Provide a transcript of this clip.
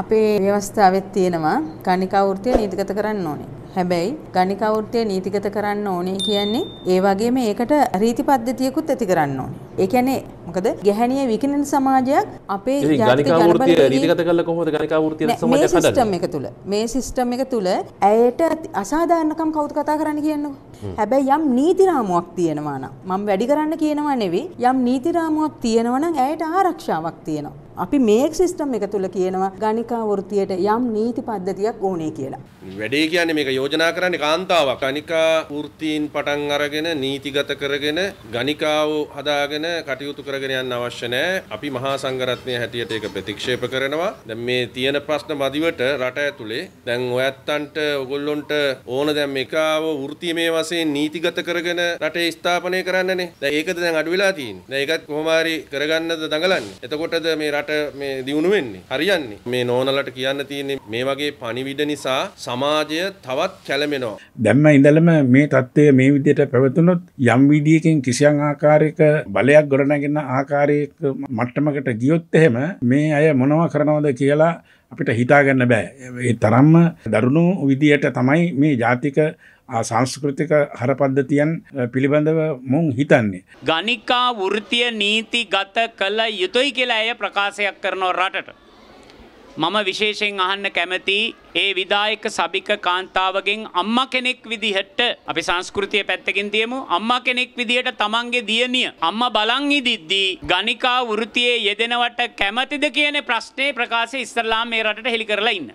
අපේ ව්‍යවස්ථාවෙත් තියෙනවා ගණිකා වෘත්තිය නීතිගත කරන්න ඕනේ. හැබැයි ගණිකා වෘත්තිය නීතිගත කරන්න ඕනේ කියන්නේ ඒ වගේම ඒකට රීති පද්ධතියකුත් ඇති කරන්න ඕනේ. ඒ කියන්නේ මොකද ගැහැණිය විකිණන සමාජයක් අපේ ගණිකා වෘත්තිය නීතිගත කළා කොහොමද ගණිකා වෘත්තිය සමාජයක් හදන්නේ? මේ සිස්ටම් එක තුල මේ සිස්ටම් එක තුල ඇයට අසාධාරණකම් කවුද කතා කරන්න කියන්නකෝ. හැබැයි යම් නීති රාමුවක් තියෙනවා නම් මම වැඩි කරන්න කියනවා නෙවෙයි යම් නීති රාමුවක් තියෙනවා නම් ඇයට ආරක්ෂාවක් තියෙනවා. අපි මේක් සිිස්ටම් එක තුළ කියනවා ගනිකා වෘතියට යම් නීති පද්ධතියක් ඕනේ කියලා. වැඩේ කියන්නේ මේක යෝජනා කරන්න කාන්තාවක් ගනිකා ෘතීන් පටන් අරගෙන නීතිගත කරගෙන ගනිකාව හදාගෙන කටයුතු කරගෙන යන්න අවශ්‍ය නෑ අපි මහා සංගරත්නය හැටියට එක ප්‍රතික්ෂේප කරනවා දැ මේ තියෙන ප්‍රශ්න මදිවට රට ඇතුළේ දැන් ඔයත්තන්ට ඔගොල්ලොන්ට ඕන දැම් එකකාව ෘතිය මේ වසේ නීතිගත කරගෙන රටේ ස්ථාපනය කරන්නනේ දැ ඒකද දැන් අඩුවෙලාතිීන් ඒකත් කොහමාරි කරගන්නද දඟලන්න එතකොටද මේ රට එයාට මේ දියුණු වෙන්නේ හරියන්නේ මේ නෝනලට කියන්න තියෙන්නේ මේ වගේ පණිවිඩ නිසා සමාජය තවත් කැළමෙනවා දැම්ම ඉඳලම මේ தත්ත්වය මේ විදිහට පැවතුනොත් යම් විදියකින් කිසියම් ආකාරයක බලයක් ගොඩනගෙන ආකාරයක මට්ටමකට ගියොත් එහෙම මේ අය මොනවා කරනවද කියලා අපිට හිතාගන්න බෑ. ඒ තරම්ම දරුණු විදියට තමයි මේ ජාතික සංස්කෘතික හරපද්ධතියන් පිළිබඳව මුන් හිතන්නේ. ගනිකා වෘතිය නීති ගත කළ යුතුයි කියලා ඇය ප්‍රකාශයක් කරනෝ රටට. මම විශේෂයෙන් අහන්න කැමති ඒ විදායක සභික කාන්තාවගෙන් අම්මා කෙනෙක් විදිහට අපි සංස්කෘතිය පැත්තකින් තියමු අම්මා කෙනෙක් විදිහට තමන්ගේ දියණිය අම්මා බලන් ඉදිද්දී ගණිකා වෘතියේ යෙදෙනවට කැමතිද කියන ප්‍රශ්නේ ප්‍රකාශය ඉස්සරලාම මේ රටට හෙළි කරලා ඉන්න.